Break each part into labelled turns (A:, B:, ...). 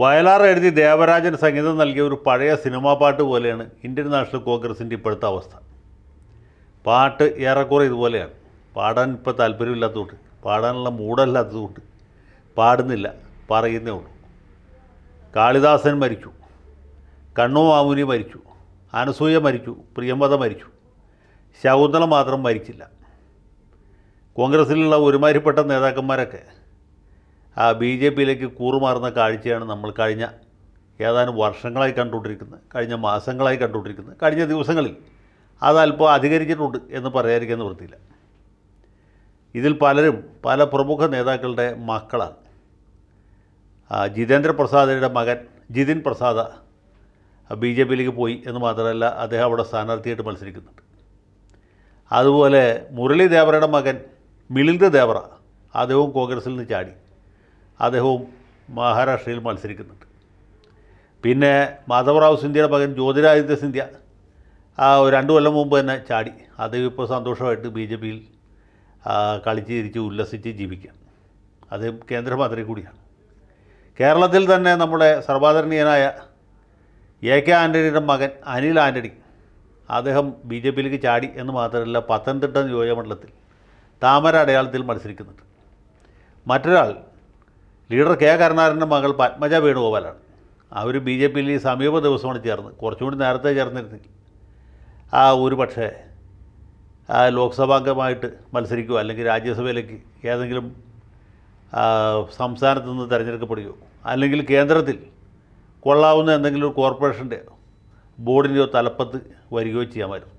A: വയലാർ എഴുതി ദേവരാജൻ സംഗീതം നൽകിയ ഒരു പഴയ സിനിമാ പാട്ട് പോലെയാണ് ഇന്ത്യൻ നാഷണൽ കോൺഗ്രസിൻ്റെ ഇപ്പോഴത്തെ അവസ്ഥ പാട്ട് ഏറെക്കുറെ ഇതുപോലെയാണ് പാടാൻ ഇപ്പോൾ താല്പര്യമില്ലാത്തതുകൊണ്ട് പാടാനുള്ള മൂടല്ലാത്തതുകൊണ്ട് പാടുന്നില്ല പറയുന്നേ ഉള്ളൂ കാളിദാസൻ മരിച്ചു കണ്ണു മാമുനി മരിച്ചു അനസൂയ മരിച്ചു പ്രിയംവത മരിച്ചു ശകുന്തള മാത്രം മരിച്ചില്ല കോൺഗ്രസ്സിലുള്ള ഒരുമാതിരിപ്പെട്ട നേതാക്കന്മാരൊക്കെ ആ ബി ജെ പിയിലേക്ക് കൂറുമാറുന്ന കാഴ്ചയാണ് നമ്മൾ കഴിഞ്ഞ ഏതാനും വർഷങ്ങളായി കണ്ടുകൊണ്ടിരിക്കുന്നത് കഴിഞ്ഞ മാസങ്ങളായി കണ്ടുകൊണ്ടിരിക്കുന്നത് കഴിഞ്ഞ ദിവസങ്ങളിൽ അതല്പം അധികരിച്ചിട്ടുണ്ട് എന്ന് പറയാതിരിക്കാൻ വൃത്തിയില്ല ഇതിൽ പലരും പല പ്രമുഖ നേതാക്കളുടെ മക്കളാണ് ജിതേന്ദ്ര പ്രസാദയുടെ മകൻ ജിതിൻ പ്രസാദ ബി ജെ പിയിലേക്ക് പോയി എന്ന് മാത്രമല്ല അദ്ദേഹം അവിടെ സ്ഥാനാർത്ഥിയായിട്ട് മത്സരിക്കുന്നുണ്ട് അതുപോലെ മുരളി ദേവറയുടെ മകൻ മിലിന്ദ് ദേവറ അദ്ദേഹവും കോൺഗ്രസിൽ നിന്ന് ചാടി അദ്ദേഹവും മഹാരാഷ്ട്രയിൽ മത്സരിക്കുന്നുണ്ട് പിന്നെ മാധവറാവ് സിന്ധ്യയുടെ മകൻ ജ്യോതിരാദിത്യ സിന്ധ്യ ആ രണ്ട് കൊല്ലം മുമ്പ് തന്നെ ചാടി അദ്ദേഹം ഇപ്പോൾ സന്തോഷമായിട്ട് ബി ജെ പിയിൽ കളിച്ച് തിരിച്ച് ഉല്ലസിച്ച് ജീവിക്കുക അദ്ദേഹം കേന്ദ്രമന്ത്രി കൂടിയാണ് കേരളത്തിൽ തന്നെ നമ്മുടെ സർവാദരണീയനായ എ കെ ആൻ്റണിയുടെ മകൻ അനിൽ ആൻ്റണി അദ്ദേഹം ബി ജെ പിയിലേക്ക് ചാടി എന്ന് മാത്രമല്ല പത്തനംതിട്ട നിയോജകമണ്ഡലത്തിൽ താമര അടയാളത്തിൽ മത്സരിക്കുന്നുണ്ട് മറ്റൊരാൾ ലീഡർ കെ കരുണാകരൻ്റെ മകൾ പത്മജ വേണുഗോപാലാണ് അവർ ബി ജെ പിയിൽ ഈ സമീപ ദിവസമാണ് ചേർന്ന് കുറച്ചുകൂടി നേരത്തെ ചേർന്നിരുന്നെങ്കിൽ ആ ഒരു പക്ഷേ ലോക്സഭാംഗമായിട്ട് മത്സരിക്കുകയോ അല്ലെങ്കിൽ രാജ്യസഭയിലേക്ക് ഏതെങ്കിലും സംസ്ഥാനത്ത് നിന്ന് തിരഞ്ഞെടുക്കപ്പെടുകയോ അല്ലെങ്കിൽ കേന്ദ്രത്തിൽ കൊള്ളാവുന്ന എന്തെങ്കിലും ഒരു കോർപ്പറേഷൻ്റെ ബോർഡിൻ്റെയോ തലപ്പത്ത് വരികയോ ചെയ്യാമായിരുന്നു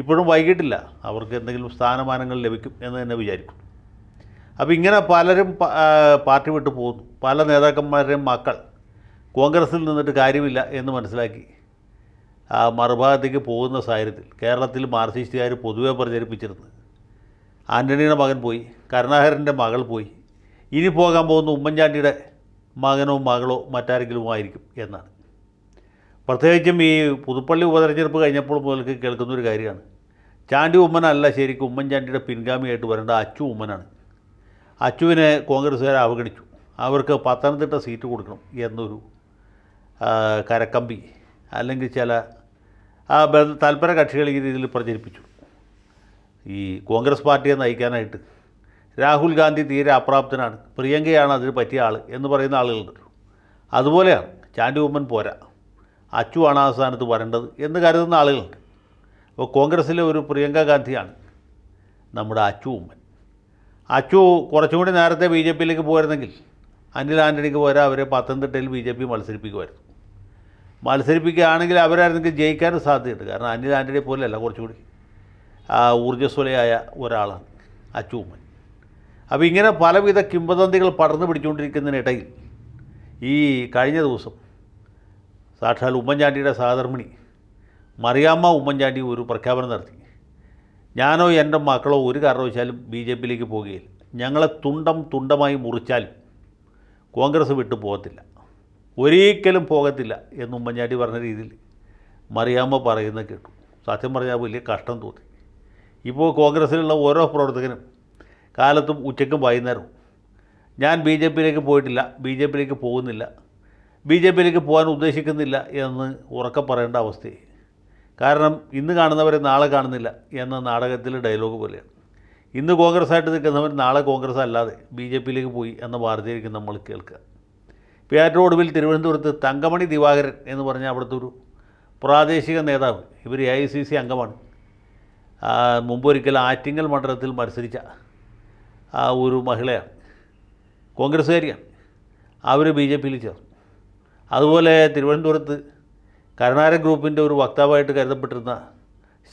A: ഇപ്പോഴും വൈകിട്ടില്ല അവർക്ക് എന്തെങ്കിലും സ്ഥാനമാനങ്ങൾ ലഭിക്കും എന്ന് തന്നെ വിചാരിക്കും അപ്പോൾ ഇങ്ങനെ പലരും പാർട്ടി വിട്ടു പോകുന്നു പല നേതാക്കന്മാരുടെയും മക്കൾ കോൺഗ്രസ്സിൽ നിന്നിട്ട് കാര്യമില്ല എന്ന് മനസ്സിലാക്കി ആ മറുഭാഗത്തേക്ക് പോകുന്ന സാഹചര്യത്തിൽ കേരളത്തിൽ മാർസിസ്റ്റുകാർ പൊതുവെ പ്രചരിപ്പിച്ചിരുന്നു ആൻ്റണിയുടെ മകൻ പോയി കരുണാകരൻ്റെ മകൾ പോയി ഇനി പോകാൻ പോകുന്ന ഉമ്മൻചാണ്ടിയുടെ മകനോ മകളോ മറ്റാരെങ്കിലും ആയിരിക്കും എന്നാണ് പ്രത്യേകിച്ചും ഈ പുതുപ്പള്ളി ഉപതെരഞ്ഞെടുപ്പ് കഴിഞ്ഞപ്പോൾ മുതൽക്ക് കേൾക്കുന്നൊരു കാര്യമാണ് ചാണ്ടി ഉമ്മനല്ല ശരിക്കും ഉമ്മൻചാണ്ടിയുടെ പിൻഗാമിയായിട്ട് വരേണ്ട അച്ചു ഉമ്മനാണ് അച്ചുവിനെ കോൺഗ്രസ്സുകാരെ അവഗണിച്ചു അവർക്ക് പത്തനംതിട്ട സീറ്റ് കൊടുക്കണം എന്നൊരു കരക്കമ്പി അല്ലെങ്കിൽ ചില ആ തൽപര കക്ഷികൾ ഈ രീതിയിൽ പ്രചരിപ്പിച്ചു ഈ കോൺഗ്രസ് പാർട്ടിയെ നയിക്കാനായിട്ട് രാഹുൽ ഗാന്ധി തീരെ അപ്രാപ്തനാണ് പ്രിയങ്കയാണ് അതിന് പറ്റിയ ആൾ എന്ന് പറയുന്ന ആളുകളുണ്ട് അതുപോലെയാണ് ചാണ്ടി ഉമ്മൻ പോരാ അച്ചുവാണ് ആ സ്ഥാനത്ത് വരേണ്ടത് എന്ന് കരുതുന്ന ആളുകളുണ്ട് അപ്പോൾ കോൺഗ്രസ്സിലെ ഒരു പ്രിയങ്ക ഗാന്ധിയാണ് നമ്മുടെ അച്ചു ഉമ്മൻ അച്ചു കുറച്ചുകൂടി നേരത്തെ ബി ജെ പിയിലേക്ക് പോയിരുന്നെങ്കിൽ അനിൽ ആൻ്റണിക്ക് പോരാ അവരെ പത്തനംതിട്ടയിൽ ബി ജെ പി മത്സരിപ്പിക്കുമായിരുന്നു മത്സരിപ്പിക്കുകയാണെങ്കിൽ അവരായിരുന്നെങ്കിൽ ജയിക്കാനും സാധ്യതയുണ്ട് കാരണം അനിൽ ആൻ്റണി പോലെയല്ല കുറച്ചുകൂടി ഊർജ്ജസ്വലയായ ഒരാളാണ് അച്ചു ഉമ്മൻ അപ്പോൾ ഇങ്ങനെ പലവിധ കിംവദന്തികൾ പടർന്നു പിടിച്ചുകൊണ്ടിരിക്കുന്നതിനിടയിൽ ഈ കഴിഞ്ഞ ദിവസം സാക്ഷാൽ ഉമ്മൻചാണ്ടിയുടെ സഹധർമ്മിണി മറിയാമ്മ ഉമ്മൻചാണ്ടി ഒരു പ്രഖ്യാപനം നടത്തി ഞാനോ എൻ്റെ മക്കളോ ഒരു കാരണവശാലും ബി ജെ പിയിലേക്ക് പോകുകയില്ല ഞങ്ങളെ തുണ്ടം തുണ്ടമായി മുറിച്ചാലും കോൺഗ്രസ് വിട്ടു പോകത്തില്ല ഒരിക്കലും പോകത്തില്ല എന്ന് ഉമ്മൻചാണ്ടി പറഞ്ഞ രീതിയിൽ മറിയാമ്മ പറയുന്ന കേട്ടു സത്യം പറഞ്ഞാൽ വലിയ കഷ്ടം തോന്നി ഇപ്പോൾ കോൺഗ്രസ്സിലുള്ള ഓരോ പ്രവർത്തകനും കാലത്തും ഉച്ചയ്ക്കും വൈകുന്നേരവും ഞാൻ ബി ജെ പിയിലേക്ക് പോയിട്ടില്ല ബി ജെ പിയിലേക്ക് പോകുന്നില്ല ബി ജെ പിയിലേക്ക് പോകാൻ ഉദ്ദേശിക്കുന്നില്ല എന്ന് ഉറക്കെ പറയേണ്ട അവസ്ഥയായി കാരണം ഇന്ന് കാണുന്നവരെ നാളെ കാണുന്നില്ല എന്ന നാടകത്തിലെ ഡയലോഗ് പോലെയാണ് ഇന്ന് കോൺഗ്രസ് ആയിട്ട് നിൽക്കുന്നവർ നാളെ കോൺഗ്രസ് അല്ലാതെ ബി ജെ പിയിലേക്ക് പോയി എന്ന വാർത്തയായിരിക്കും നമ്മൾ കേൾക്കുക പേറ്റ ഒടുവിൽ തിരുവനന്തപുരത്ത് തങ്കമണി ദിവാകരൻ എന്ന് പറഞ്ഞ അവിടുത്തെ ഒരു പ്രാദേശിക നേതാവ് ഇവർ എ ഐ സി സി അംഗമാണ് മുമ്പൊരിക്കൽ ആറ്റിങ്ങൽ മണ്ഡലത്തിൽ മത്സരിച്ച ഒരു മഹിളയാണ് കോൺഗ്രസ്സുകാരിയാണ് അവർ ബി ജെ പിയിൽ ചേർന്നു അതുപോലെ തിരുവനന്തപുരത്ത് കരുണാര ഗ്രൂപ്പിൻ്റെ ഒരു വക്താവായിട്ട് കരുതപ്പെട്ടിരുന്ന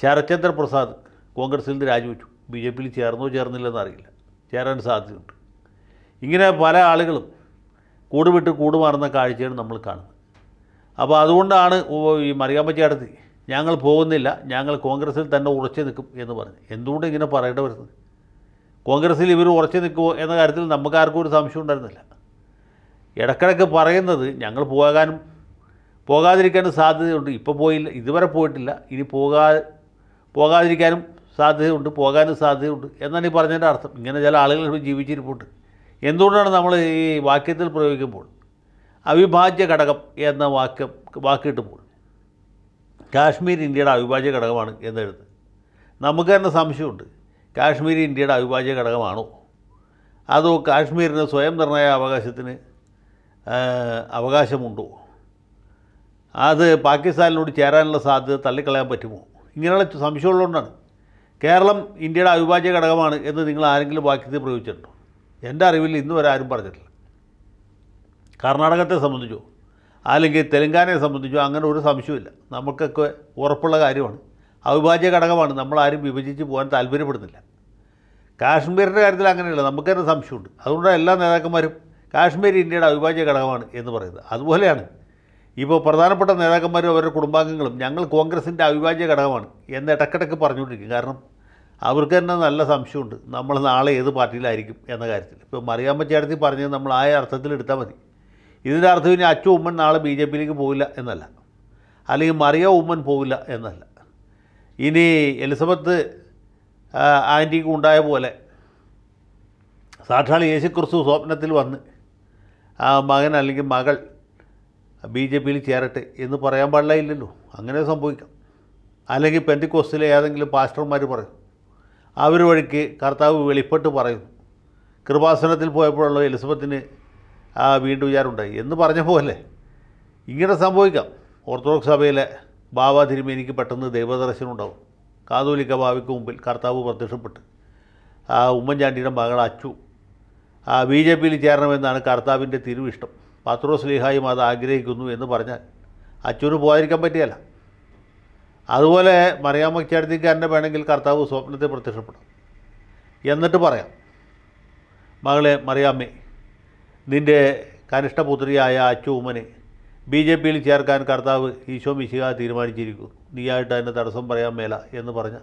A: ശരത്ചന്ദ്ര പ്രസാദ് കോൺഗ്രസിൽ നിന്ന് രാജിവെച്ചു ബി ജെ പിയിൽ ചേർന്നോ ചേർന്നില്ലെന്ന് അറിയില്ല ചേരാൻ സാധ്യതയുണ്ട് ഇങ്ങനെ പല ആളുകളും കൂടുവിട്ട് കൂടുമാറുന്ന കാഴ്ചയാണ് നമ്മൾ കാണുന്നത് അപ്പോൾ അതുകൊണ്ടാണ് ഈ മറിയാമ്മ ഞങ്ങൾ പോകുന്നില്ല ഞങ്ങൾ കോൺഗ്രസിൽ തന്നെ ഉറച്ചു നിൽക്കും എന്ന് പറഞ്ഞു എന്തുകൊണ്ട് ഇങ്ങനെ പറയേണ്ടി വരുന്നത് കോൺഗ്രസിൽ ഇവർ ഉറച്ചു നിൽക്കുമോ എന്ന കാര്യത്തിൽ നമുക്കാർക്കും ഒരു സംശയം ഉണ്ടായിരുന്നില്ല ഇടക്കിടക്ക് പറയുന്നത് ഞങ്ങൾ പോകാനും പോകാതിരിക്കാനും സാധ്യതയുണ്ട് ഇപ്പോൾ പോയില്ല ഇതുവരെ പോയിട്ടില്ല ഇനി പോകാ പോകാതിരിക്കാനും സാധ്യതയുണ്ട് പോകാനും സാധ്യതയുണ്ട് എന്നാണ് ഈ പറഞ്ഞതിൻ്റെ അർത്ഥം ഇങ്ങനെ ചില ആളുകൾ ജീവിച്ചിരിപ്പുണ്ട് എന്തുകൊണ്ടാണ് നമ്മൾ ഈ വാക്യത്തിൽ പ്രയോഗിക്കുമ്പോൾ അവിഭാജ്യ ഘടകം എന്ന വാക്യം വാക്കിട്ടുമ്പോൾ കാശ്മീർ ഇന്ത്യയുടെ അവിഭാജ്യ ഘടകമാണ് എന്നെഴുതുന്നത് നമുക്ക് തന്നെ സംശയമുണ്ട് കാശ്മീർ ഇന്ത്യയുടെ അവിഭാജ്യ ഘടകമാണോ അതോ കാശ്മീരിന് സ്വയം നിർണയ അവകാശത്തിന് അവകാശമുണ്ടോ അത് പാകിസ്ഥാനിനോട് ചേരാനുള്ള സാധ്യത തള്ളിക്കളയാൻ പറ്റുമോ ഇങ്ങനെയുള്ള സംശയമുള്ളതുകൊണ്ടാണ് കേരളം ഇന്ത്യയുടെ അവിഭാജ്യ ഘടകമാണ് എന്ന് നിങ്ങൾ ആരെങ്കിലും വാക്യത്തിൽ പ്രയോഗിച്ചിട്ടുണ്ടോ എൻ്റെ അറിവിൽ ഇന്ന് വരെ ആരും പറഞ്ഞിട്ടില്ല കർണാടകത്തെ സംബന്ധിച്ചോ അല്ലെങ്കിൽ തെലങ്കാനയെ സംബന്ധിച്ചോ അങ്ങനെ ഒരു സംശയമില്ല നമുക്കൊക്കെ ഉറപ്പുള്ള കാര്യമാണ് അവിഭാജ്യ ഘടകമാണ് നമ്മളാരും വിഭജിച്ച് പോകാൻ താല്പര്യപ്പെടുന്നില്ല കാശ്മീരിൻ്റെ കാര്യത്തിൽ അങ്ങനെയല്ല നമുക്ക് തന്നെ സംശയമുണ്ട് അതുകൊണ്ടാണ് എല്ലാ നേതാക്കന്മാരും കാശ്മീർ ഇന്ത്യയുടെ അവിഭാജ്യ ഘടകമാണ് എന്ന് പറയുന്നത് അതുപോലെയാണ് ഇപ്പോൾ പ്രധാനപ്പെട്ട നേതാക്കന്മാരും അവരുടെ കുടുംബാംഗങ്ങളും ഞങ്ങൾ കോൺഗ്രസിൻ്റെ അവിഭാജ്യ ഘടകമാണ് എന്ന് ഇടക്കിടക്ക് പറഞ്ഞുകൊണ്ടിരിക്കും കാരണം അവർക്ക് തന്നെ നല്ല സംശയമുണ്ട് നമ്മൾ നാളെ ഏത് പാർട്ടിയിലായിരിക്കും എന്ന കാര്യത്തിൽ ഇപ്പോൾ മറിയാമ്മ ചേട്ടത്തി പറഞ്ഞത് നമ്മൾ ആ അർത്ഥത്തിൽ എടുത്താൽ മതി ഇതിൻ്റെ അർത്ഥം ഇനി അച്ഛൻ ഉമ്മൻ നാളെ ബി ജെ പിയിലേക്ക് പോവില്ല എന്നല്ല അല്ലെങ്കിൽ മറിയ ഉമ്മൻ പോവില്ല എന്നല്ല ഇനി എലിസബത്ത് ആൻറ്റിക്ക് ഉണ്ടായ പോലെ സാക്ഷാൽ യേശുക്രിസ്തു സ്വപ്നത്തിൽ വന്ന് ആ മകൻ അല്ലെങ്കിൽ മകൾ ബി ജെ പിയിൽ ചേരട്ടെ എന്ന് പറയാൻ പാടില്ല ഇല്ലല്ലോ അങ്ങനെ സംഭവിക്കാം അല്ലെങ്കിൽ പെൻറ്റിക്കോസ്റ്റിലെ ഏതെങ്കിലും പാസ്റ്റർമാർ പറയും അവർ വഴിക്ക് കർത്താവ് വെളിപ്പെട്ട് പറയുന്നു കൃപാസനത്തിൽ പോയപ്പോഴുള്ള എലിസബത്തിന് ആ വീണ്ടും വിചാരമുണ്ടായി എന്ന് പറഞ്ഞ പോലെ ഇങ്ങനെ സംഭവിക്കാം ഓർത്തഡോക്സ് സഭയിലെ ബാബ എനിക്ക് പെട്ടെന്ന് ദൈവദർശനം ഉണ്ടാവും കാതോലിക്ക ബാവയ്ക്ക് മുമ്പിൽ കർത്താവ് പ്രത്യക്ഷപ്പെട്ട് ആ ഉമ്മൻചാണ്ടിയുടെ മകൾ അച്ചു ആ ബി ജെ പിയിൽ ചേരണമെന്നാണ് കർത്താവിൻ്റെ തിരുവിഷ്ടം പത്രോ സ്ലീഹായും അത് ആഗ്രഹിക്കുന്നു എന്ന് പറഞ്ഞാൽ അച്ഛനു പോകാതിരിക്കാൻ പറ്റിയല്ല അതുപോലെ മറിയാമ്മ ചേർത്തിക്കാരൻ്റെ വേണമെങ്കിൽ കർത്താവ് സ്വപ്നത്തെ പ്രത്യക്ഷപ്പെടും എന്നിട്ട് പറയാം മകളെ മറിയാമ്മേ നിൻ്റെ കനിഷ്ഠപുത്രിയായ അച്ചുമ്മനെ ബി ജെ പിയിൽ ചേർക്കാൻ കർത്താവ് ഈശോ മിശിക തീരുമാനിച്ചിരിക്കുന്നു നീയായിട്ട് അതിന് തടസ്സം പറയാൻ മേല എന്ന് പറഞ്ഞ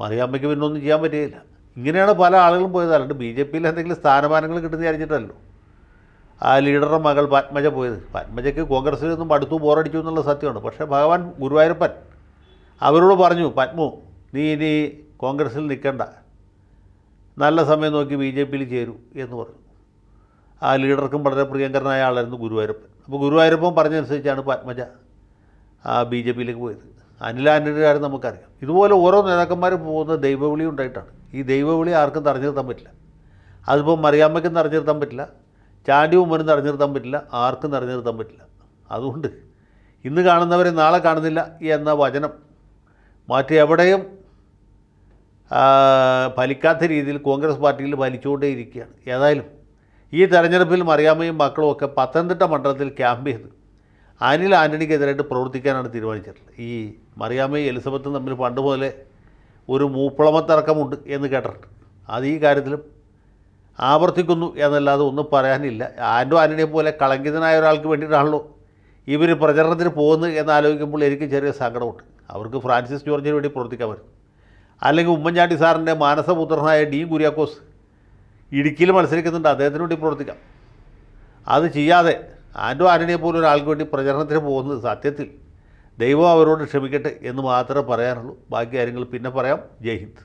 A: മറിയാമ്മയ്ക്ക് പിന്നൊന്നും ചെയ്യാൻ പറ്റുകയില്ല ഇങ്ങനെയാണ് പല ആളുകളും പോയത് അല്ലാണ്ട് ബി ജെ പിയിൽ എന്തെങ്കിലും സ്ഥാനമാനങ്ങൾ കിട്ടുന്ന അറിഞ്ഞിട്ടല്ലോ ആ ലീഡറുടെ മകൾ പത്മജ പോയത് പത്മജയ്ക്ക് കോൺഗ്രസ്സിൽ നിന്നും അടുത്തു ബോറടിച്ചു എന്നുള്ള സത്യമാണ് പക്ഷേ ഭഗവാൻ ഗുരുവായൂരപ്പൻ അവരോട് പറഞ്ഞു പത്മു നീ ഇനി കോൺഗ്രസ്സിൽ നിൽക്കണ്ട നല്ല സമയം നോക്കി ബി ജെ പിയിൽ ചേരൂ എന്ന് പറഞ്ഞു ആ ലീഡർക്കും വളരെ പ്രിയങ്കരനായ ആളായിരുന്നു ഗുരുവായൂരപ്പൻ അപ്പോൾ ഗുരുവായൂരപ്പൻ പറഞ്ഞനുസരിച്ചാണ് പത്മജ ആ ബി ജെ പിയിലേക്ക് പോയത് അനിലാനൻ്റെ കാര്യം നമുക്കറിയാം ഇതുപോലെ ഓരോ നേതാക്കന്മാർ പോകുന്ന ദൈവവിളി ഉണ്ടായിട്ടാണ് ഈ ദൈവവിളി ആർക്കും തടഞ്ഞു പറ്റില്ല അതിപ്പോൾ മറിയാമ്മയ്ക്കും തടഞ്ഞു പറ്റില്ല ചാണ്ടി ഉമ്മനും നിറഞ്ഞു നിർത്താൻ പറ്റില്ല ആർക്കും നിറഞ്ഞു നിർത്താൻ പറ്റില്ല അതുകൊണ്ട് ഇന്ന് കാണുന്നവരെ നാളെ കാണുന്നില്ല എന്ന വചനം മാറ്റി എവിടെയും ഫലിക്കാത്ത രീതിയിൽ കോൺഗ്രസ് പാർട്ടിയിൽ ഫലിച്ചുകൊണ്ടേയിരിക്കുകയാണ് ഏതായാലും ഈ തെരഞ്ഞെടുപ്പിൽ മറിയാമ്മയും മക്കളും ഒക്കെ പത്തനംതിട്ട മണ്ഡലത്തിൽ ക്യാമ്പ് ചെയ്ത് അനിൽ ആൻ്റണിക്കെതിരായിട്ട് പ്രവർത്തിക്കാനാണ് തീരുമാനിച്ചിട്ടുള്ളത് ഈ മറിയാമ്മയും എലിസബത്തും തമ്മിൽ പണ്ട് മുതലേ ഒരു മൂപ്പിളമത്തിറക്കമുണ്ട് എന്ന് കേട്ടിട്ടുണ്ട് അത് ഈ കാര്യത്തിലും ആവർത്തിക്കുന്നു എന്നല്ലാതെ ഒന്നും പറയാനില്ല ആൻഡോ ആൻ്റണിയെ പോലെ കളങ്കിതനായ ഒരാൾക്ക് വേണ്ടിയിട്ടാണല്ലോ ഇവർ പ്രചരണത്തിന് പോകുന്നത് എന്നാലോചിക്കുമ്പോൾ എനിക്ക് ചെറിയ സങ്കടമുണ്ട് അവർക്ക് ഫ്രാൻസിസ് ജോർജിന് വേണ്ടി പ്രവർത്തിക്കാൻ പറ്റും അല്ലെങ്കിൽ ഉമ്മൻചാണ്ടി സാറിൻ്റെ മാനസപുത്രനായ ഡി കുര്യാക്കോസ് ഇടുക്കിയിൽ മത്സരിക്കുന്നുണ്ട് അദ്ദേഹത്തിന് വേണ്ടി പ്രവർത്തിക്കാം അത് ചെയ്യാതെ ആൻഡോ ആൻ്റണിയെ പോലെ ഒരാൾക്ക് വേണ്ടി പ്രചരണത്തിന് പോകുന്നത് സത്യത്തിൽ ദൈവം അവരോട് ക്ഷമിക്കട്ടെ എന്ന് മാത്രമേ പറയാനുള്ളൂ ബാക്കി കാര്യങ്ങൾ പിന്നെ പറയാം ജയ് ഹിന്ദ്